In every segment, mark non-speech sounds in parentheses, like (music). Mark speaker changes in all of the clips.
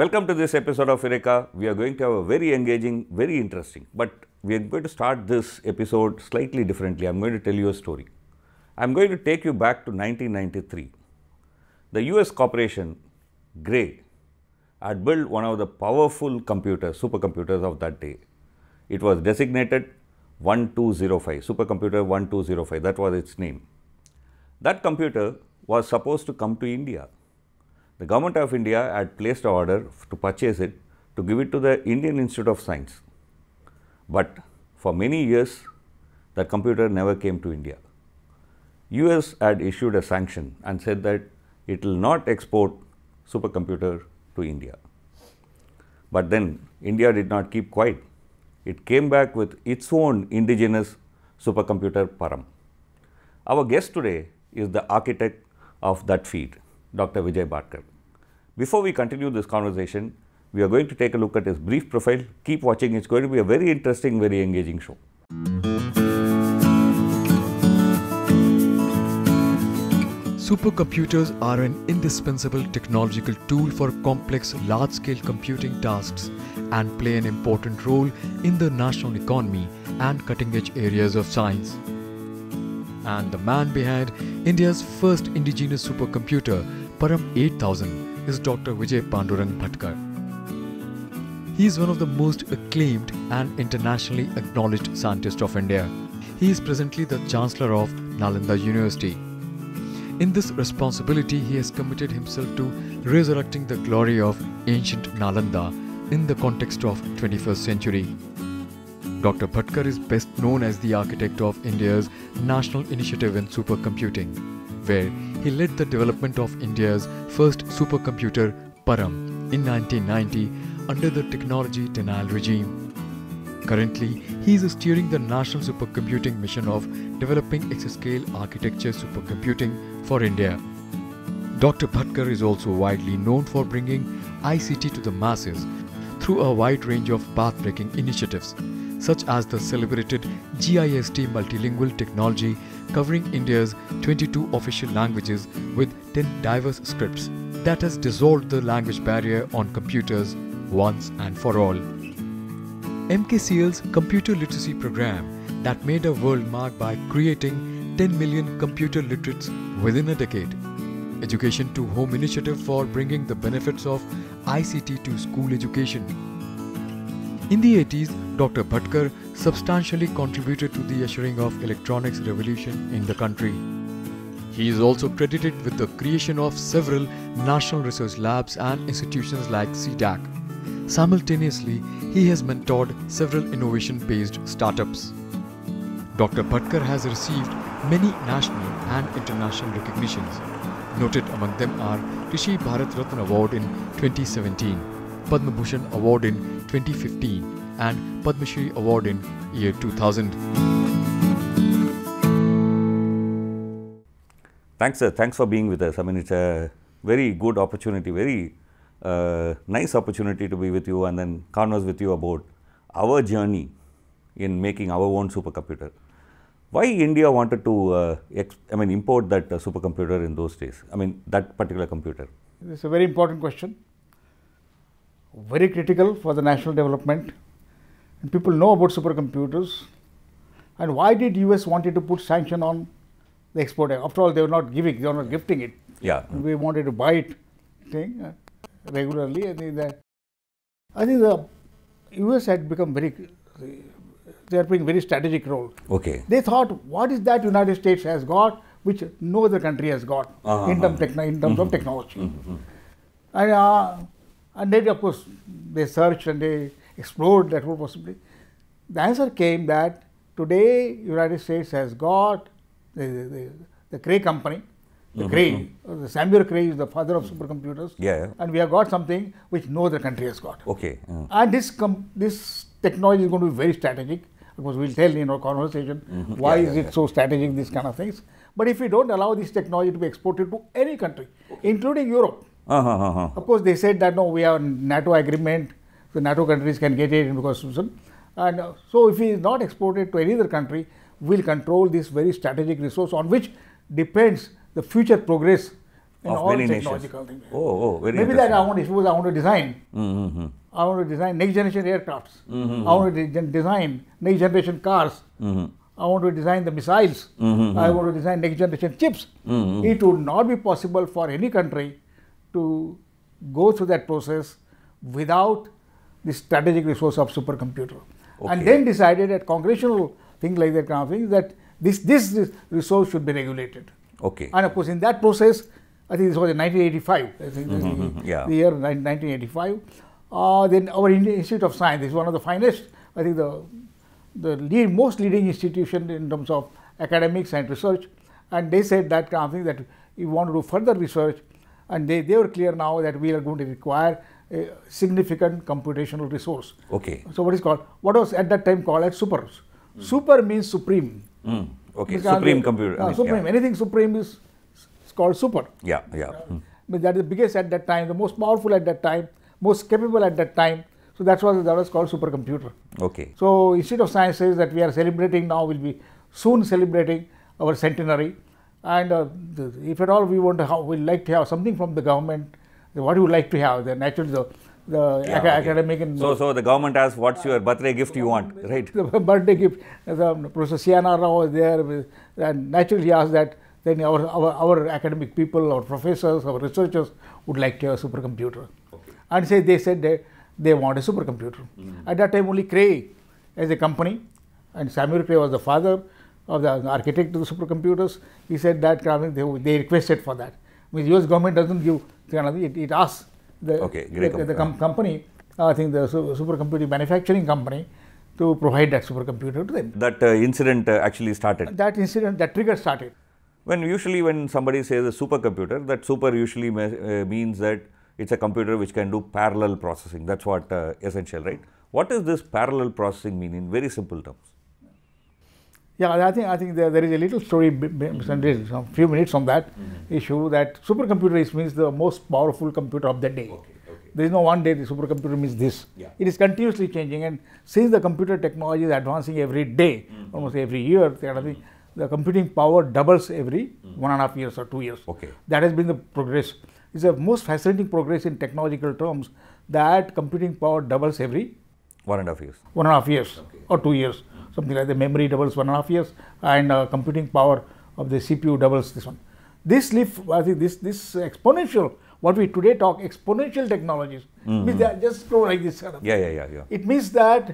Speaker 1: Welcome to this episode of Eureka. We are going to have a very engaging, very interesting, but we are going to start this episode slightly differently. I am going to tell you a story. I am going to take you back to 1993. The US corporation Gray had built one of the powerful computers, supercomputers of that day. It was designated 1205, supercomputer 1205, that was its name. That computer was supposed to come to India the Government of India had placed an order to purchase it to give it to the Indian Institute of Science. But for many years, the computer never came to India. US had issued a sanction and said that it will not export supercomputer to India. But then India did not keep quiet. It came back with its own indigenous supercomputer Param. Our guest today is the architect of that feat, Dr. Vijay Bhatkar. Before we continue this conversation, we are going to take a look at his brief profile. Keep watching, it's going to be a very interesting, very engaging show.
Speaker 2: Supercomputers are an indispensable technological tool for complex large scale computing tasks and play an important role in the national economy and cutting edge areas of science. And the man behind India's first indigenous supercomputer, Param 8000, is Dr. Vijay Pandurang Bhatkar. He is one of the most acclaimed and internationally acknowledged scientists of India. He is presently the Chancellor of Nalanda University. In this responsibility, he has committed himself to resurrecting the glory of ancient Nalanda in the context of 21st century. Dr. Bhatkar is best known as the architect of India's National Initiative in Supercomputing, where he led the development of India's first supercomputer, Param, in 1990 under the Technology Denial regime. Currently, he is steering the National Supercomputing Mission of developing exascale architecture supercomputing for India. Dr. Bhatkar is also widely known for bringing ICT to the masses through a wide range of path-breaking initiatives, such as the celebrated GIST Multilingual Technology covering India's 22 official languages with 10 diverse scripts that has dissolved the language barrier on computers once and for all. MKCL's computer literacy program that made a world mark by creating 10 million computer literates within a decade. Education to Home initiative for bringing the benefits of ICT to school education in the 80s, Dr. Bhatkar substantially contributed to the ushering of electronics revolution in the country. He is also credited with the creation of several national research labs and institutions like CDAC. Simultaneously, he has mentored several innovation-based startups. Dr. Bhatkar has received many national and international recognitions. Noted among them are Rishi Bharat Ratna Award in 2017, Padma Bhushan Award in 2015 and Padma Shri Award in year 2000.
Speaker 1: Thanks, sir. Thanks for being with us. I mean, it's a very good opportunity, very uh, nice opportunity to be with you and then converse with you about our journey in making our own supercomputer. Why India wanted to, uh, I mean, import that uh, supercomputer in those days? I mean, that particular computer.
Speaker 3: It's a very important question very critical for the national development. And people know about supercomputers. And why did US wanted to put sanction on the export? After all, they were not giving, they were not gifting it. Yeah. we wanted to buy it thing uh, regularly. I think, the, I think the US had become very, they are playing very strategic role. Okay. They thought, what is that United States has got, which no other country has got uh -huh. in, term in terms mm -hmm. of mm-hmm. technology. Mm -hmm. And uh, and then, of course, they searched and they explored that whole possibility. The answer came that today United States has got the, the, the Cray company, the mm -hmm. Cray, the Samuel Cray is the father of supercomputers. Yeah, yeah. And we have got something which no other country has got. Okay. And this this technology is going to be very strategic. Because we'll tell in our conversation mm -hmm. why yeah, is it so strategic, these kind of things. But if we don't allow this technology to be exported to any country, okay. including Europe, uh -huh, uh-huh. Of course, they said that no, we have NATO agreement, so NATO countries can get it because and uh, so if it is not exported to any other country, we'll control this very strategic resource on which depends the future progress in of all many technological nations.
Speaker 1: things. Oh, oh, very Maybe that I want
Speaker 3: to suppose I want to design. Mm -hmm. I want to design next generation aircrafts. Mm -hmm. I want to de design next generation cars. Mm -hmm. I want to design the missiles. Mm-hmm. I want to design next generation chips. Mm-hmm. It would not be possible for any country to go through that process without the strategic resource of supercomputer. Okay. And then decided at congressional things like that kind of thing that this, this resource should be regulated. Okay. And of course, in that process, I think this was in 1985, I think mm -hmm. the, mm-hmm, yeah. the, year 1985. Uh, then our Indian Institute of Science is one of the finest, I think the, the lead, most leading institution in terms of academics and research. And they said that kind of thing that if you want to do further research, and they, they were clear now that we are going to require a significant computational resource. Okay. So what is called, what was at that time called as super? Mm. Super means supreme.
Speaker 1: Mm. Okay, because supreme computer. Uh, supreme, yeah.
Speaker 3: anything supreme is, is, called super. Yeah, yeah. Mm. But that is the biggest at that time, the most powerful at that time, most capable at that time. So that was that was called supercomputer. Okay. So Institute of Sciences that we are celebrating now will be soon celebrating our centenary. And uh, if at all we want to, have, we like to have something from the government, What what you like to have, then naturally the the yeah, okay. academic and so so
Speaker 1: the government asks what's your birthday gift you want right (laughs)
Speaker 3: the birthday gift the um, professor Siana Rao was there and naturally asked that then our, our our academic people our professors our researchers would like to have a supercomputer okay. and say they said they they want a supercomputer mm -hmm. at that time only Cray as a company and Samuel Cray was the father of the architect of the supercomputers, he said that they, they requested for that. I mean, US government doesn't give it, it asks the, okay, the, com the com company, uh, I think the su supercomputing manufacturing company, to provide that supercomputer to them.
Speaker 1: That uh, incident uh, actually started?
Speaker 3: That incident, that trigger started.
Speaker 1: When usually when somebody says a supercomputer, that super usually uh, means that it's a computer which can do parallel processing. That's what uh, essential, right? What does this parallel processing mean in very simple terms?
Speaker 3: Yeah, I think I think there, there is a little story, mm-hmm. a few minutes on that mm-hmm. issue. That supercomputer is means the most powerful computer of the day. Okay, There is no one day the supercomputer means this. Yeah. It is continuously changing, and since the computer technology is advancing every day, mm-hmm. almost every year, mm-hmm. the computing power doubles every mm-hmm. one and a half years or two years. Okay. That has been the progress. It's the most fascinating progress in technological terms that computing power doubles every one and a half years. One and a half years okay. or two years something like the memory doubles one and a half years and uh, computing power of the CPU doubles this one. This leap, I think this, this exponential, what we today talk exponential technologies, mm -hmm. means they just grow like this. Kind of
Speaker 1: yeah, yeah, yeah, yeah.
Speaker 3: It means that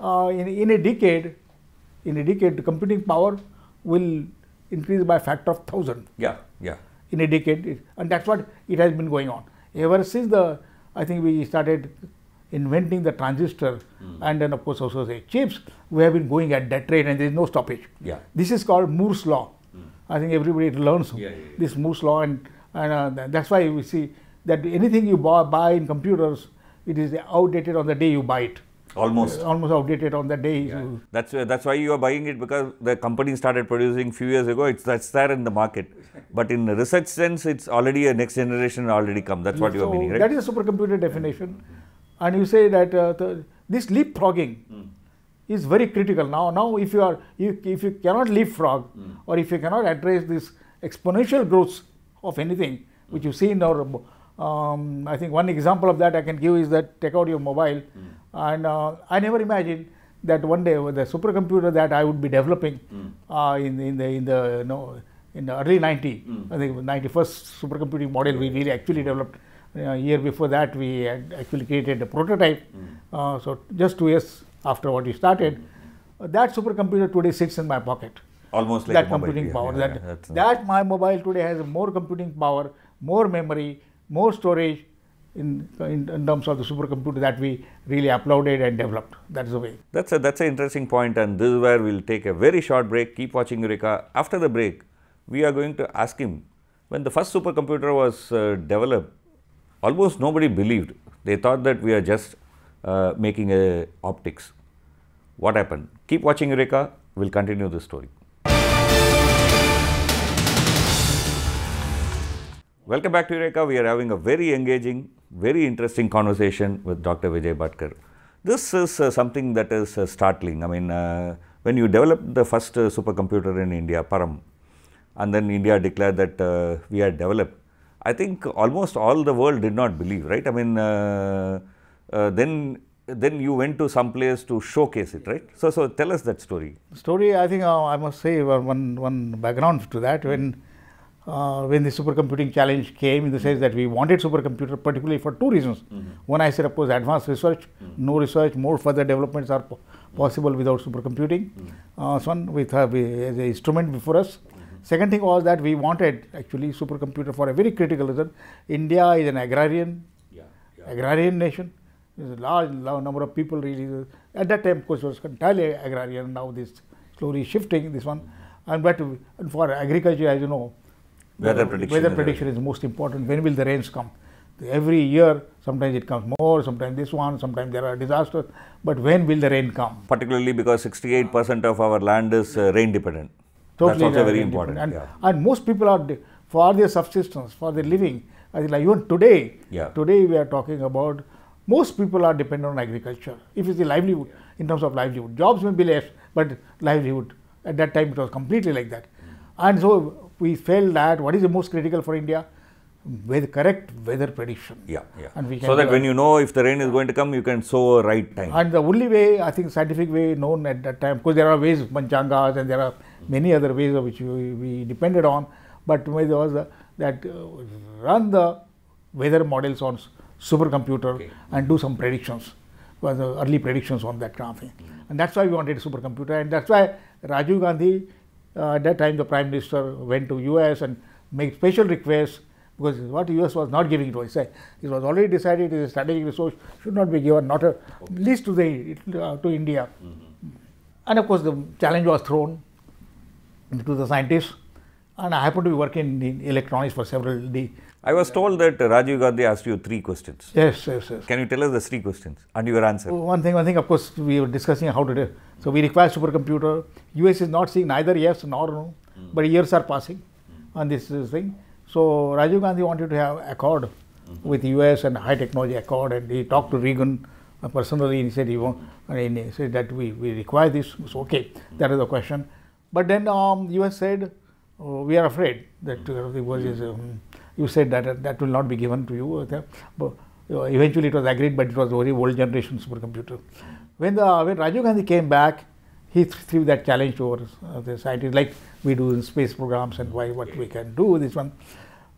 Speaker 3: uh, in, in a decade, in a decade, computing power will increase by a factor of thousand. Yeah, yeah. In a decade, and that's what it has been going on ever since the I think we started inventing the transistor mm. and then of course also the chips, we have been going at that rate and there is no stoppage. Yeah. This is called Moore's law. Mm. I think everybody learns yeah, yeah, yeah. this Moore's law and, and uh, that's why we see that anything you buy, buy, in computers, it is outdated on the day you buy it. Almost. Uh, almost outdated on the day.
Speaker 1: that's uh, that's why you are buying it because the company started producing few years ago. It's that's there in the market, but in research sense, it's already a next generation already come. That's what so you are meaning, right? That
Speaker 3: is a supercomputer definition. Mm-hmm and you say that uh, the, this leapfrogging mm. is very critical. Now, now if you are if, if you cannot leapfrog mm. or if you cannot address this exponential growth of anything hmm. which you see in our um, I think one example of that I can give is that take out your mobile hmm. and uh, I never imagined that one day the supercomputer that I would be developing hmm. uh, in, in the in the you know in the early 90, mm. I think 91st supercomputing model we really actually developed year before that we had actually created a prototype. Mm. Uh, so just two years after what we started, uh, that supercomputer today sits in my pocket. Almost like that computing mobile, power. Yeah, yeah, that that my mobile today has more computing power, more memory, more storage, in, in, in, terms of the supercomputer that we really uploaded and developed. That's the way.
Speaker 1: That's a that's an interesting point, and this is where we'll take a very short break. Keep watching Eureka. After the break, we are going to ask him when the first supercomputer was uh, developed almost nobody believed. They thought that we are just uh, making a optics. What happened? Keep watching Eureka. We'll continue the story. Welcome back to Eureka. We are having a very engaging, very interesting conversation with Dr. Vijay Bhatkar. This is uh, something that is uh, startling. I mean, uh, when you developed the first uh, supercomputer in India, Param, and then India declared that uh, we had developed I think almost all the world did not believe, right? I mean, uh, uh, then then you went to some place to showcase it, right? So, so tell us that story.
Speaker 3: Story, I think uh, I must say one one background to that when. Uh, when the supercomputing challenge came in the sense that we wanted supercomputer particularly for two reasons. Mm -hmm. One I said of course advanced research, mm -hmm. no research, more further developments are po possible without supercomputing. Mm -hmm. so one with uh, we, have an instrument before us. Second thing was that we wanted actually supercomputer for a very critical reason. India is an agrarian, yeah, yeah. agrarian nation. There's a large, large, number of people really. At that time, of course, it was entirely agrarian. Now this slowly shifting this one, and but and for agriculture, as you know, weather prediction, weather prediction is most important. When will the rains come? Every year, sometimes it comes more, sometimes this one, sometimes there are disasters. But when will the rain come?
Speaker 1: Particularly because 68% of our land is uh, rain dependent. Totally That's also very important. And,
Speaker 3: yeah. and most people are for their subsistence, for their living. I think like even today, yeah. today we are talking about most people are dependent on agriculture. If it's the livelihood, in terms of livelihood, jobs may be less, but livelihood at that time it was completely like that. Mm. And so we felt that what is the most critical for India? With correct weather prediction.
Speaker 1: Yeah, yeah. And we so that when you know if the rain is going to come, you can sow right time. And
Speaker 3: the only way, I think, scientific way known at that time, because there are ways, manjangas, and there are many other ways of which we, we depended on, but it was uh, that uh, run the weather models on supercomputer okay. and do some predictions, was, early predictions on that kind of thing. Mm. And that's why we wanted a supercomputer and that's why Rajiv Gandhi, uh, at that time the Prime Minister went to US and made special requests because what US was not giving to us. Eh? It was already decided it is a strategic resource should not be given, not at least to the, uh, to India. Mm -hmm. And of course the challenge was thrown to the scientists and I happened to be working in electronics for several days.
Speaker 1: I was told that Rajiv Gandhi asked you three questions. Yes, yes, yes. Can you tell us the three questions and your answer? Oh,
Speaker 3: one thing, one thing, of course, we were discussing how to do So, we require supercomputer. US is not seeing neither yes nor no, mm. but years are passing mm. on this, thing. So, Rajiv Gandhi wanted to have accord mm. with US and high technology accord and he talked to Reagan personally he said, he, won't, and he said that we, we require this. So, okay, that is the question. But then um, US said, oh, we are afraid that uh, the world is, um, you said that uh, that will not be given to you. But, eventually it was agreed, but it was very old generation supercomputer. When, the, when Rajiv Gandhi came back, he threw that challenge to uh, the scientists, like we do in space programs and why what we can do this one.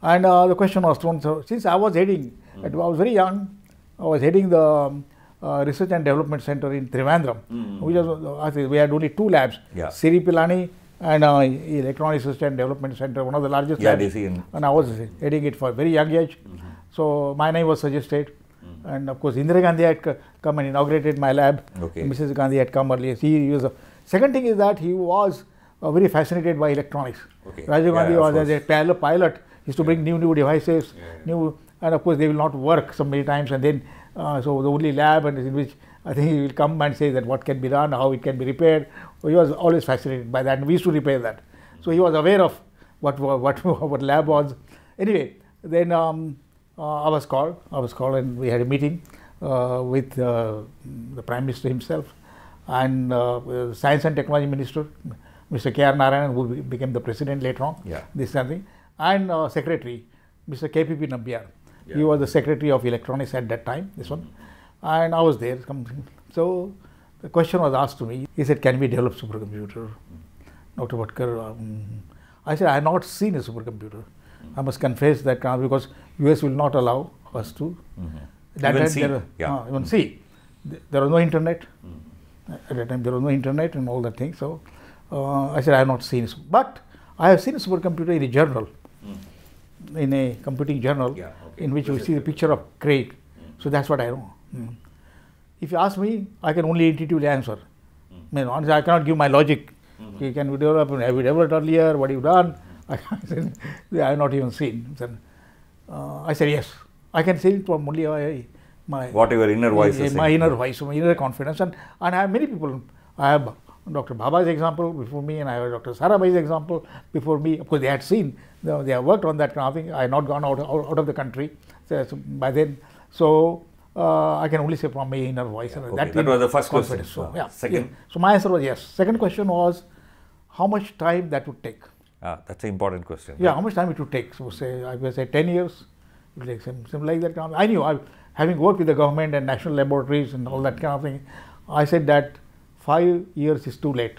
Speaker 3: And uh, the question was thrown. So since I was heading, mm. I was very young, I was heading the um, uh, Research and Development Center in Trivandrum, mm. we had only two labs, yeah. Siri Pilani and uh, Electronic Research and Development Center, one of the largest yeah, labs. And I was heading it for a very young age. Mm -hmm. So my name was suggested. Mm -hmm. And of course, Indira Gandhi had come and inaugurated my lab. Okay. Mrs. Gandhi had come earlier. He, he was a, second thing is that he was uh, very fascinated by electronics. Okay. Rajiv Gandhi yeah, was as a pilot, pilot. He used to yeah. bring new new devices, yeah, new, and of course they will not work so many times, and then uh, so the only lab and in which I think he will come and say that what can be done, how it can be repaired. So he was always fascinated by that, and we used to repair that. So he was aware of what what (laughs) what lab was. Anyway, then um, uh, I was called, I was called, and we had a meeting uh, with uh, the Prime Minister himself and uh, Science and Technology Minister, Mr. K. R. Narayan, who became the president later on. Yeah. This something, and, and uh, secretary, Mr. K. P. P. Nambiar. Yeah. He was the secretary of electronics at that time, this one. And I was there. So the question was asked to me. He said, Can we develop supercomputer? Dr. Bhatkar, um, I said, I have not seen a supercomputer. I must confess that uh, because US will not allow us to. Mm-hmm. That even see. There, yeah. uh, even mm-hmm. see. There was no internet. Mm-hmm. At that time, there was no internet and all that thing. So uh, I said, I have not seen. But I have seen a supercomputer in a journal. Mm in a computing journal yeah, okay. in which you see the picture of crate. Mm. So that's what I know. Mm. If you ask me, I can only intuitively answer. Mm. I, mean, I cannot give my logic. Mm-hmm. Okay, can we develop? Have you developed earlier? What have you done? (laughs) I, I have not even seen. uh, I said yes. I can say it from only my my whatever inner voice. My, my inner voice, my inner confidence, and and I have many people. I have Dr. Baba's example before me, and I have Dr. Sarabhai's example before me. Of course, they had seen, you know, they have worked on that kind of thing. I had not gone out, out, out of the country so, so by then. So, uh, I can only say from my inner voice. Yeah, okay. that, that was the first question. So, uh, yeah. Second. Yeah. So, my answer was yes. Second question was how much time that would take. Ah, that's an important question. Yeah, how much time it would take. So, say, I would say 10 years, it would take something like that. Kind of, I knew, I, having worked with the government and national laboratories and all that kind of thing, I said that five years is too late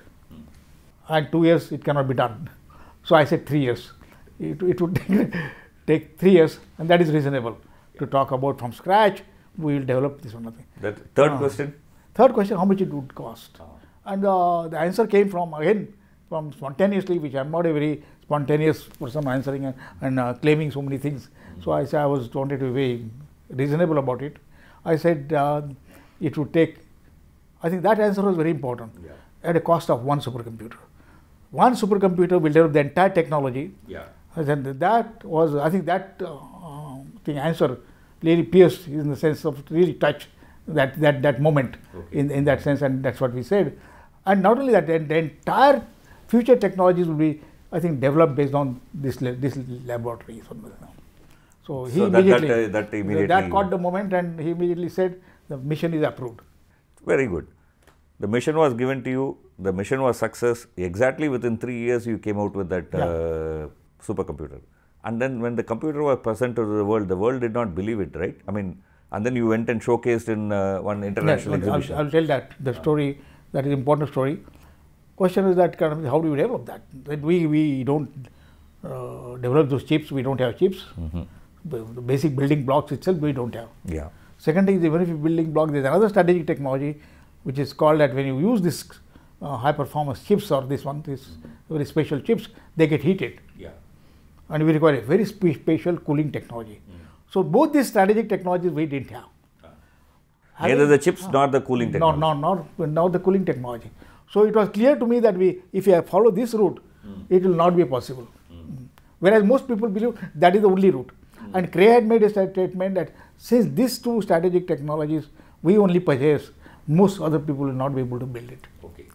Speaker 3: and two years it cannot be done. So I said three years. It, it would (laughs) take, take three years and that is reasonable to talk about from scratch. We will develop this one thing. The third uh, question. Third question: How much it would cost? Uh. And uh, the answer came from again from spontaneously, which I'm not a very spontaneous person answering and, and uh, claiming so many things. Mm-hmm. So I said I was wanted to be reasonable about it. I said uh, it would take I think that answer was very important yeah. at a cost of one supercomputer. One supercomputer will develop the entire technology. Yeah. And then that was, I think that uh, thing answer really pierced in the sense of really touch that, that, that moment okay. in, in that sense and that's what we said. And not only that, the, the entire future technologies will be, I think, developed based on this, this laboratory. So, he so immediately, that, that, that, immediately uh, that caught the moment and he immediately said the mission is approved.
Speaker 1: Very good. The mission was given to you, the mission was success. Exactly within three years, you came out with that yeah. uh, supercomputer. And then when the computer was presented to the world, the world did not believe it, right? I mean, and then you went and showcased in uh, one international yes, exhibition.
Speaker 3: I'll, I'll, tell that, the story, that is important story. Question is that kind of, how do you develop that? That we, we don't uh, develop those chips, we don't have chips. Mm -hmm. the, the basic building blocks itself, we don't have. Yeah. Second thing is even if you building block, there is another strategic technology which is called that when you use this uh, high performance chips or this one, this very special chips, they get heated. Yeah. And we require a very special cooling technology. Mm. So, both these strategic technologies we didn't have. Uh, neither the
Speaker 1: chips uh, nor the cooling technology.
Speaker 3: No, no, not, not the cooling technology. So, it was clear to me that we, if we follow this route, mm. it will not be possible. Mm. mm. Whereas, most people believe that is the only route. And Cray had made a statement that since these two strategic technologies we only purchase, most other people will not be able to build it. Okay.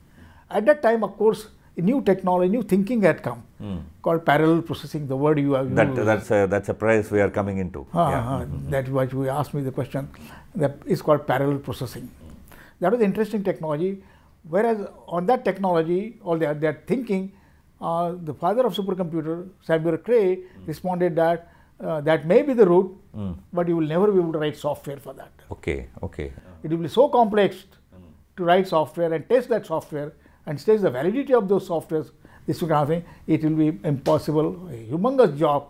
Speaker 3: At that time, of course, new technology, new thinking had come mm. called parallel processing. The word you have that, That's
Speaker 1: a, that's a price we are coming into. Uh, -huh, yeah. mm
Speaker 3: -hmm. That's why you asked me the question. That is called parallel processing. Mm. That was interesting technology. Whereas on that technology all that, their thinking, uh, the father of supercomputer, Samuel Cray, hmm. responded that uh, that may be the route, mm. but you will never be able to write software for that.
Speaker 1: Okay, okay.
Speaker 3: It will be so complex to write software and test that software and test the validity of those softwares, this kind of thing, it will be impossible, a humongous job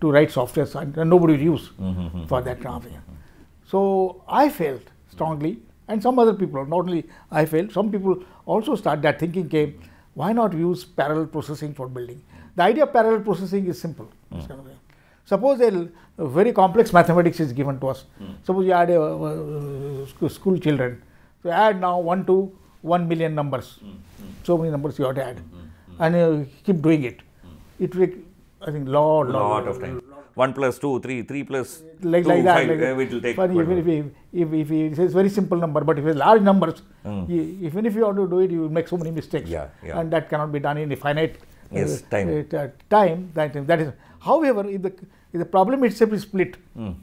Speaker 3: to write software and, nobody will use
Speaker 2: mm-hmm. for that
Speaker 3: hmm, kind of thing. So I felt strongly, and some other people, not only I felt, some people also started that thinking came, why not use parallel processing for building? The idea of parallel processing is simple. Mm. Suppose a very complex mathematics is given to us. Mm. Suppose you add a, uh, school children. So add now 1 to 1 million numbers. Mm. So many numbers you have to add. Hmm, hmm, and you uh, keep doing it. It will, I think, lot, lot, lot of time.
Speaker 1: 1 plus 2, 3, 3 plus like, 2, like that, 5, like eh, it will take. Funny, even if,
Speaker 3: it is if, if very simple number, but if it's large numbers, mm. even if you want to do it, you will make so many mistakes. Yeah, yeah. And that cannot be done in a finite yes, uh, time. Uh, time that, that is However, if the, if the problem itself is split, mm.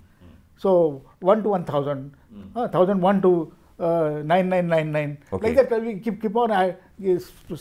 Speaker 3: so 1 to 1000, mm. uh, 1001 to uh, 9999, okay. like that we keep, keep on uh,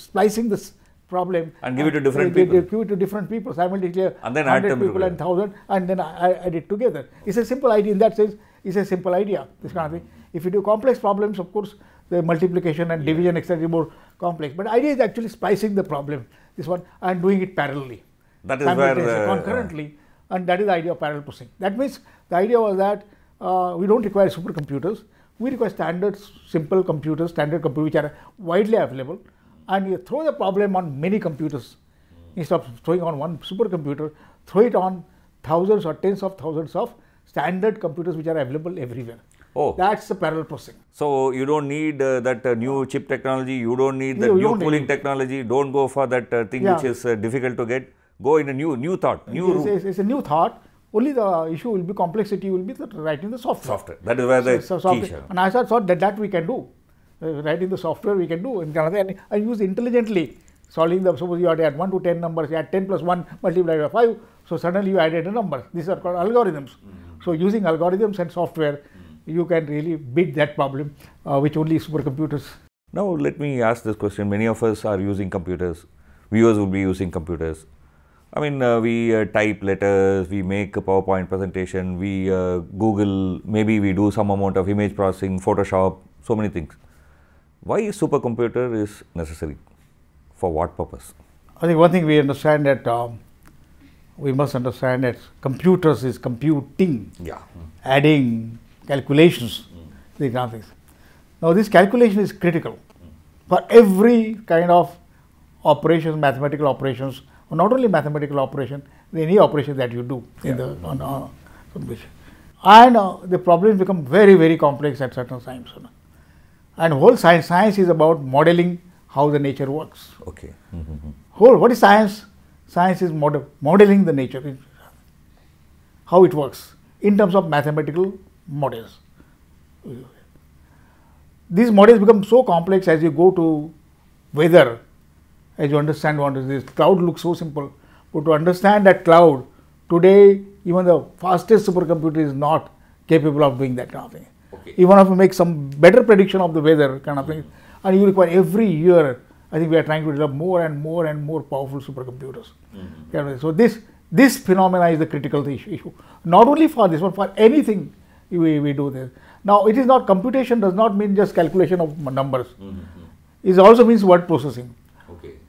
Speaker 3: splicing this problem. And give it to uh, different people. Give it to different people simultaneously. And then add people, people and 1000 and then I add it together. It's a simple idea in that sense, it's a simple idea, this kind of thing. Hmm. If you do complex problems, of course, the multiplication and yeah. division etc. more complex. But idea is actually splicing the problem, this one, and doing it parallelly. That is where uh, concurrently, and that is the idea of parallel processing. That means the idea was that uh, we don't require supercomputers. We require standard, simple computers, standard computers which are widely available, and you throw the problem on many computers instead of throwing on one supercomputer. Throw it on thousands or tens of thousands of standard computers which are available everywhere. Oh. That's the parallel processing.
Speaker 1: So, you don't need uh, that uh, new chip technology, you don't need you you new cooling technology, don't go for that uh, thing yeah. which is uh, difficult to get go in a new new thought, new it's, it's,
Speaker 3: it's a new thought. Only the issue will be complexity will be that writing the software. Software.
Speaker 1: That is where the so, so key software.
Speaker 3: And I thought that that we can do. Uh, writing the software we can do in Canada and, and use intelligently solving the suppose you had add 1 to 10 numbers you add 10 plus 1 multiplied by 5 so suddenly you added a number these are called algorithms mm-hmm. so using algorithms and software mm-hmm. you can really beat that problem uh, which only supercomputers
Speaker 1: now let me ask this question many of us are using computers viewers will be using computers I mean, uh, we uh, type letters, we make a PowerPoint presentation, we uh, Google, maybe we do some amount of image processing, Photoshop, so many things. Why a supercomputer is necessary? For what purpose?
Speaker 3: I think one thing we understand that um, we must understand that computers is computing, yeah. Mm. adding calculations, mm. these Now, this calculation is critical mm. for every kind of operations, mathematical operations not only mathematical operation, any operation that you do in the on, on, And uh, the problems become very, very complex at certain times. And whole science, science is about modeling how the nature works.
Speaker 1: Okay. Mm-hmm.
Speaker 3: Whole, what is science? Science is model, modeling the nature, how it works in terms of mathematical models. These models become so complex as you go to weather as you understand what is this. Cloud looks so simple, but to understand that cloud today, even the fastest supercomputer is not capable of doing that kind of thing. Okay. Even if you make some better prediction of the weather kind of thing, and you require every year, I think we are trying to develop more and more and more powerful supercomputers. Mm-hmm. So this this phenomena is the critical issue. Not only for this one, for anything we, we do this. Now it is not computation does not mean just calculation of numbers. Mm-hmm. It also means word processing.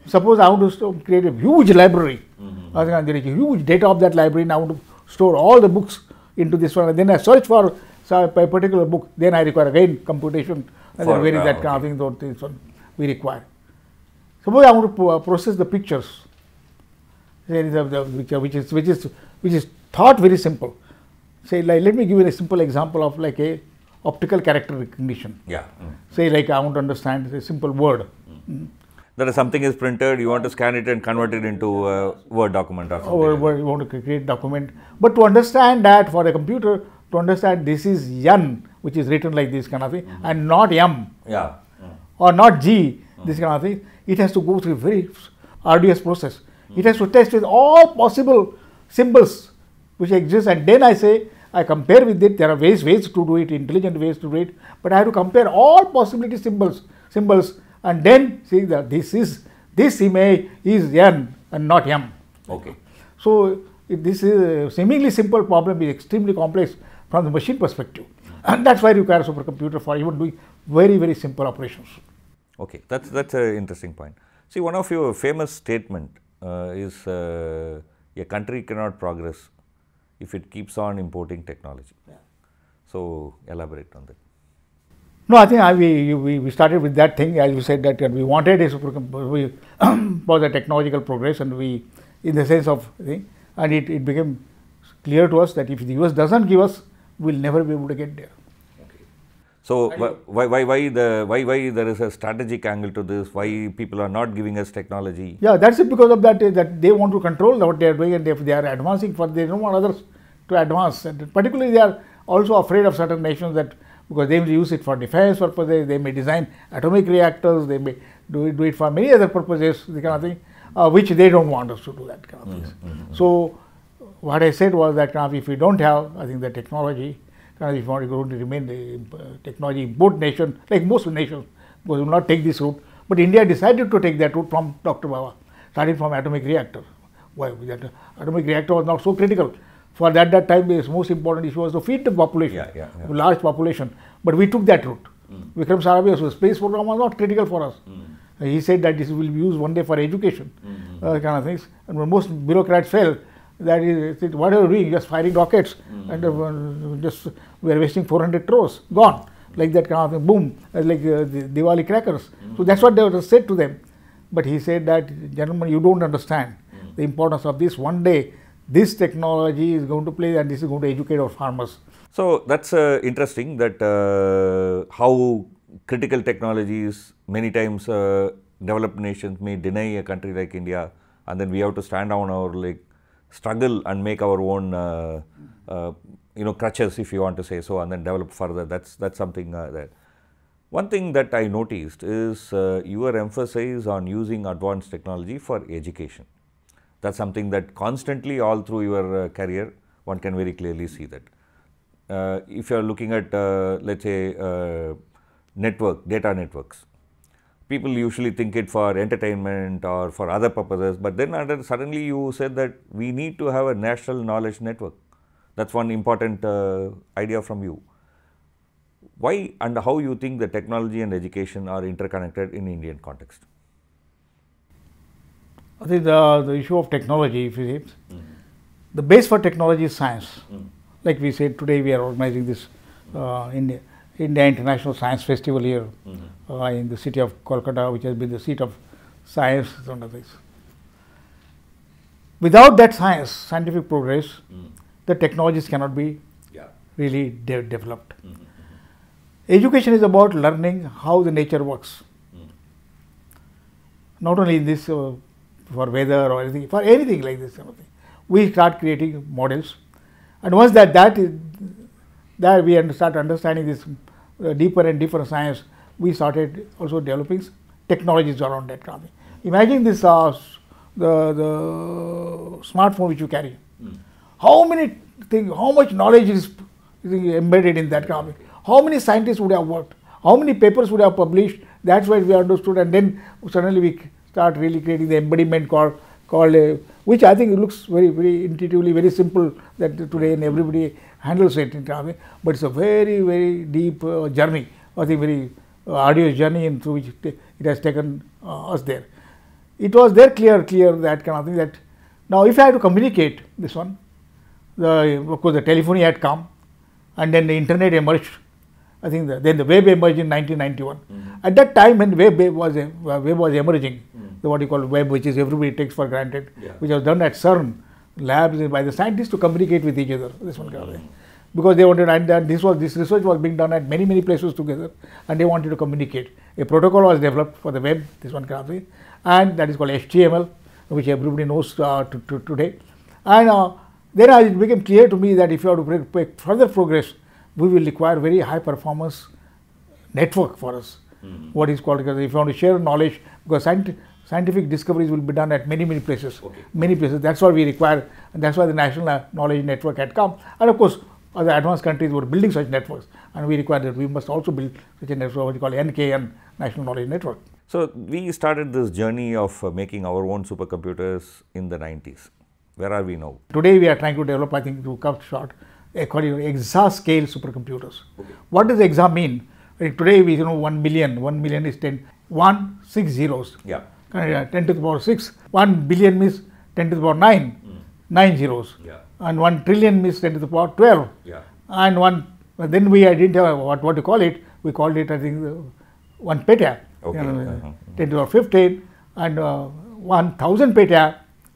Speaker 3: Suppose I want to create a huge library. Mm-hmm. And there is a huge data of that library, and I want to store all the books into this one. And then I search for a particular book. Then I require again computation. And for, then where is that kind of thing? So this we require. Suppose I want to uh, process the pictures. There is a, which is which is which is thought very simple. Say like let me give you a simple example of like a optical character recognition. Yeah. Mm. Say like I want to understand a simple word. Mm. mm
Speaker 1: that something is printed, you want to scan it and convert it into a Word document or something. Or,
Speaker 3: you want to create document. But to understand that for a computer, to understand this is yan, which is written like this kind of thing, mm -hmm. and not M. Yeah. Or not g, mm -hmm. this kind of thing. It has to go through very arduous process. Mm -hmm. It has to test with all possible symbols which exist, and then I say, I compare with it. There are ways ways to do it, intelligent ways to do it, but I have to compare all possibility symbols symbols and then see that this is this image is n and not m. Okay. So, this is seemingly simple problem is extremely complex from the machine perspective mm. and that is why you require supercomputer for even doing very very simple operations.
Speaker 1: Okay, that's that's an interesting point. See, one of your famous statement uh, is uh, a country cannot progress if it keeps on importing technology. Yeah. So, elaborate on that.
Speaker 3: No, I think I, we, we, we started with that thing as you said that, we wanted is we, the (clears throat) technological progress and we in the sense of and it, it became clear to us that if the US doesn't give us, we'll never be able to get there.
Speaker 1: So why, why, why, the, why, why there is a strategic angle to this, why people are not giving us technology?
Speaker 3: Yeah, that's it because of that, eh, that they want to control what they are doing and if they are advancing for, they don't want others to advance and particularly they are also afraid of certain nations that because they will use it for defense purposes, they may design atomic reactors, they may do it, do it for many other purposes, the kind of thing, uh, which they don't want us to do that
Speaker 2: kind of mm -hmm. things. Mm -hmm. Mm-hmm.
Speaker 3: So, what I said was that kind of if we don't have, I think the technology, kind of if we want to remain the uh, technology both nation, like most nations, because we will not take this route, but India decided to take that route from Dr. Baba, starting from atomic reactor. Why? That atomic reactor was not so critical for that that time the most important issue was to feed the population, yeah, yeah, yeah. large population. But we took that route. Mm. Vikram Sarabhai, so space program was not critical for us. Mm. he said that this will be used one day for education, mm -hmm. uh, kind of things. And most bureaucrats felt that is, what are we doing? Just firing rockets -hmm. hmm and uh, uh, just we are wasting 400 crores, gone. Like that kind of thing, boom, uh, like uh, Diwali crackers. -hmm. So that's what they said to them. But he said that, gentlemen, you don't understand the importance of this one day this technology is going to play and this is going to educate our farmers. So
Speaker 1: that's uh, interesting that uh, how critical technologies many times uh, developed nations may deny a country like India and then we have to stand on our like struggle and make our own uh, uh, you know crutches if you want to say so and then develop further that's that's something uh, that one thing that I noticed is your emphasis on using advanced technology for education that's something that constantly all through your uh, career, one can very clearly see that. Uh, if you are looking at uh, let's say uh, network data networks people usually think it for entertainment or for other purposes but then under, suddenly you said that we need to have a national knowledge network that's one important uh, idea from you why and how you think the technology and education are interconnected in indian context
Speaker 3: I think the, the issue of technology, if you see, mm-hmm. the base for technology is science. Mm-hmm. Like we said today, we are organizing this uh, India, India International Science Festival here mm-hmm. uh, in the city of Kolkata, which has been the seat of science under this. Without that science, scientific progress, the technologies cannot be yeah. really de- developed. Education is about learning how the nature works. Not only in this uh, for weather or anything, for anything like this kind of thing. We start creating models, and once that that is that we start understanding this uh, deeper and deeper science, we started also developing technologies around that kind of thing. Imagine this uh, the the smartphone which you carry. Mm. How many things? How much knowledge is embedded in that kind of thing? How many scientists would have worked? How many papers would have published? That's why we understood, and then suddenly we start really creating the embodiment called called uh, which I think looks very very intuitively very simple that today and everybody handles it in Kavya, but it's a very very deep uh, journey I think very uh, arduous journey in through which it, has taken uh, us there. It was there clear clear that kind of thing that now if I had to communicate this one, the, of course the telephony had come and then the internet emerged I think the, then the web emerged in 1991. Mm-hmm. At that time, when web, web was uh, web was emerging, mm-hmm. the what you call web, which is everybody takes for granted, yeah. which was done at CERN labs by the scientists to communicate with each other. This one mm-hmm. because they wanted and this was this research was being done at many many places together, and they wanted to communicate. A protocol was developed for the web. This one graphic, and that is called HTML, which everybody knows uh, to, to, today. And uh, then it became clear to me that if you have to make further progress we will require very high performance network for us. Mm-hmm. What is called because if you want to share knowledge, because scientific, scientific discoveries will be done at many many places, okay. many places. That's what we require, and that's why the national knowledge network had come. And of course, other advanced countries were building such networks, and we require that we must also build such a network, what we call NKN, National Knowledge Network.
Speaker 1: So we started this journey of uh, making our own supercomputers in the 90s. Where are we now?
Speaker 3: Today we are trying to develop, I think, to cut short, according to exa scale supercomputers. Okay. What does exa mean? Today we you know 1 million, 1 million is 10, 1, 6 zeros. Yeah. 10 to the power 6, 1 billion means 10 to the power 9, mm. 9 zeros. Yeah. And 1 trillion means 10 to the power 12. Yeah. And one, then we didn't have what, what to call it, we called it I think uh, 1 peta. Okay. You know, uh-huh. uh -huh. 10 to the power 15 and uh, 1000 peta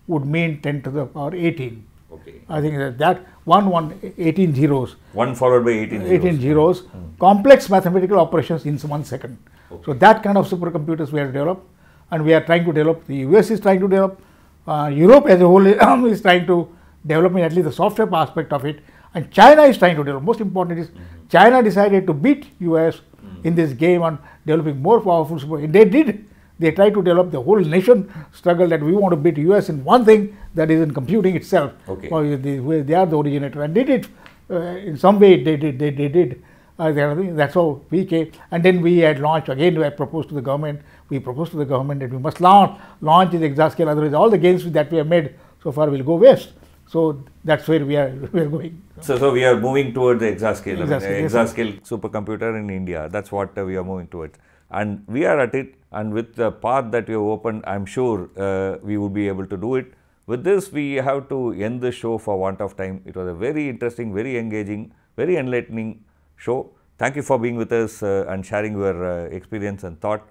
Speaker 3: would mean 10 to the power 18. Okay. I think that, that one one 18 zeros. One followed by 18 zeros. 18 hmm. zeros. Mm Complex mathematical operations in one second. Okay. So that kind of supercomputers we have developed and we are trying to develop. The US is trying to develop. Uh, Europe as a whole (coughs) is trying to develop at least the software aspect of it. And China is trying to develop. Most important is mm China decided to beat US mm in this game on developing more powerful super. They did. They try to develop the whole nation struggle that we want to beat US in one thing that is in computing itself. Okay. They, they are the originator and did uh, in some way they did they, they did uh, that's how we came and then we had launched again We proposed to the government we proposed to the government that we must launch launch the exascale otherwise all the gains that we have made so far will go waste so that's where we are (laughs) we are going. So, so we
Speaker 1: are moving towards the exascale, exascale, I mean, exascale yes, supercomputer in India. That's what uh, we are moving towards and we are at it and with the path that you have opened, I am sure uh, we would be able to do it. With this, we have to end the show for want of time. It was a very interesting, very engaging, very enlightening show. Thank you for being with us uh, and sharing your uh, experience and thought.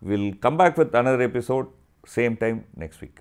Speaker 1: We will come back with another episode, same time next week.